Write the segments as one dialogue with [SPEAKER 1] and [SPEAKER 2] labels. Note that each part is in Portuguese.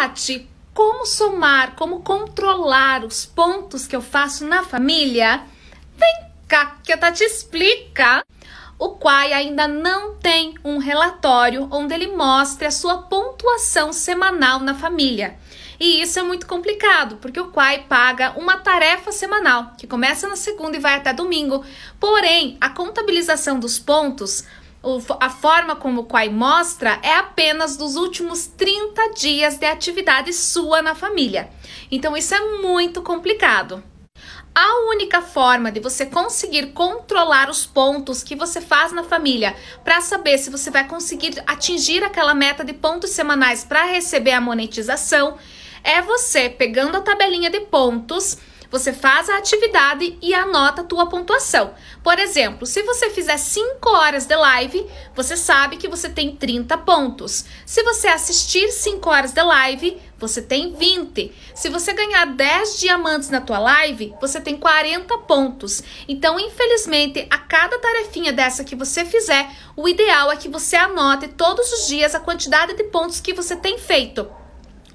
[SPEAKER 1] Tati, como somar, como controlar os pontos que eu faço na família? Vem cá que a Tati explica. O Quai ainda não tem um relatório onde ele mostre a sua pontuação semanal na família. E isso é muito complicado, porque o Quai paga uma tarefa semanal, que começa na segunda e vai até domingo. Porém, a contabilização dos pontos a forma como o Quai mostra é apenas dos últimos 30 dias de atividade sua na família. Então isso é muito complicado. A única forma de você conseguir controlar os pontos que você faz na família para saber se você vai conseguir atingir aquela meta de pontos semanais para receber a monetização é você pegando a tabelinha de pontos você faz a atividade e anota a tua pontuação. Por exemplo, se você fizer 5 horas de live, você sabe que você tem 30 pontos. Se você assistir 5 horas de live, você tem 20. Se você ganhar 10 diamantes na tua live, você tem 40 pontos. Então, infelizmente, a cada tarefinha dessa que você fizer, o ideal é que você anote todos os dias a quantidade de pontos que você tem feito.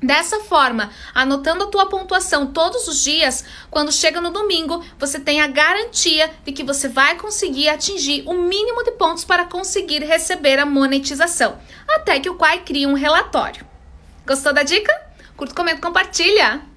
[SPEAKER 1] Dessa forma, anotando a tua pontuação todos os dias, quando chega no domingo, você tem a garantia de que você vai conseguir atingir o mínimo de pontos para conseguir receber a monetização, até que o Quai crie um relatório. Gostou da dica? Curte, comenta, compartilha!